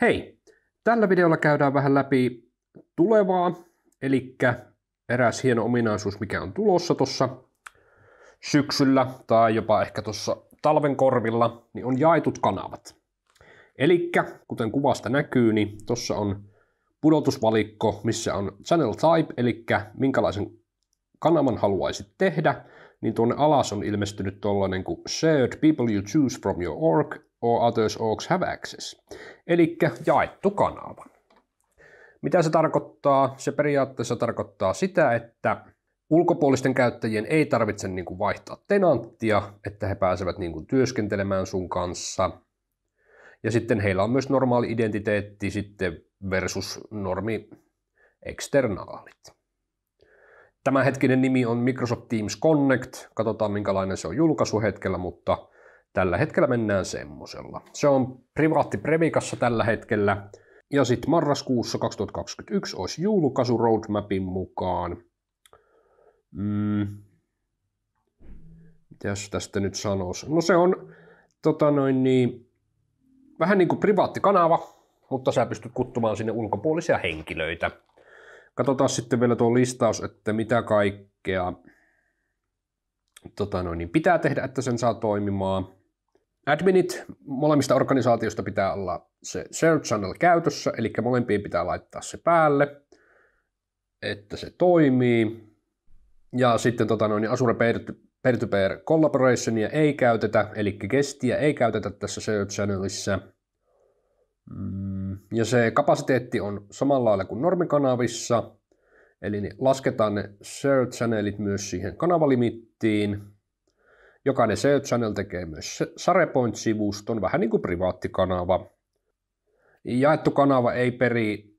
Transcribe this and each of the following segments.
Hei! Tällä videolla käydään vähän läpi tulevaa, eli eräs hieno ominaisuus, mikä on tulossa tuossa syksyllä tai jopa ehkä tuossa talven korvilla, niin on jaetut kanavat. Eli kuten kuvasta näkyy, niin tuossa on pudotusvalikko, missä on channel type, eli minkälaisen kanavan haluaisit tehdä, niin tuonne alas on ilmestynyt tuollainen kuin Shared People You Choose From Your Org or Others Orgs Have Access, eli jaettu kanava. Mitä se tarkoittaa? Se periaatteessa tarkoittaa sitä, että ulkopuolisten käyttäjien ei tarvitse niin kuin vaihtaa tenanttia, että he pääsevät niin kuin työskentelemään sun kanssa. Ja sitten heillä on myös normaali identiteetti sitten versus normi eksternaalit. Tämänhetkinen nimi on Microsoft Teams Connect. Katsotaan minkälainen se on julkaisuhetkellä, mutta tällä hetkellä mennään semmosella. Se on privaatti Premikassa tällä hetkellä. Ja sitten marraskuussa 2021 olisi julkaisu roadmapin mukaan. Mm. Mitäs tästä nyt sanoisi? No se on tota noin niin, vähän niin kuin privaatti kanava, mutta sä pystyt kuttumaan sinne ulkopuolisia henkilöitä. Katsotaan sitten vielä tuo listaus, että mitä kaikkea tota noin, niin pitää tehdä, että sen saa toimimaan. Adminit molemmista organisaatioista pitää olla se Search Channel käytössä, eli molempiin pitää laittaa se päälle, että se toimii. Ja sitten tota noin, niin Azure peer-to-peer collaborationia ei käytetä, eli kestiä ei käytetä tässä Search Channelissa. Mm. Ja se kapasiteetti on samalla lailla kuin normikanavissa, eli lasketaan ne share channelit myös siihen kanavalimittiin. Jokainen share channel tekee myös sarepoint sivuston vähän niin kuin privaattikanava. Jaettu kanava ei peri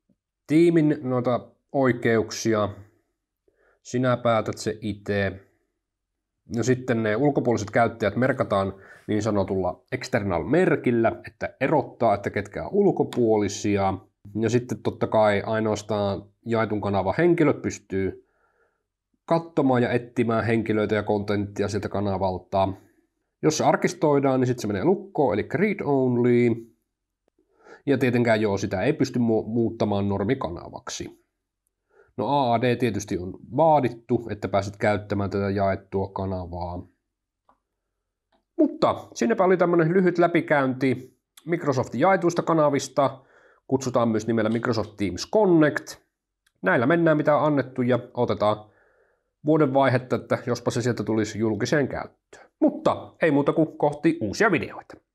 tiimin noita oikeuksia, sinä päätät se itse. No sitten ne ulkopuoliset käyttäjät merkataan niin sanotulla external merkillä, että erottaa, että ketkä on ulkopuolisia. Ja sitten totta kai ainoastaan jaetun kanavan henkilöt pystyy katsomaan ja etsimään henkilöitä ja kontenttia sieltä kanavalta. Jos se arkistoidaan, niin sitten se menee lukkoon, eli read only. Ja tietenkään joo, sitä ei pysty muuttamaan normikanavaksi. No AAD tietysti on vaadittu, että pääset käyttämään tätä jaettua kanavaa. Mutta sinnepä oli tämmöinen lyhyt läpikäynti Microsoftin jaetuista kanavista. Kutsutaan myös nimellä Microsoft Teams Connect. Näillä mennään mitä on annettu ja otetaan vuoden vaihetta, että jospa se sieltä tulisi julkiseen käyttöön. Mutta ei muuta kuin kohti uusia videoita.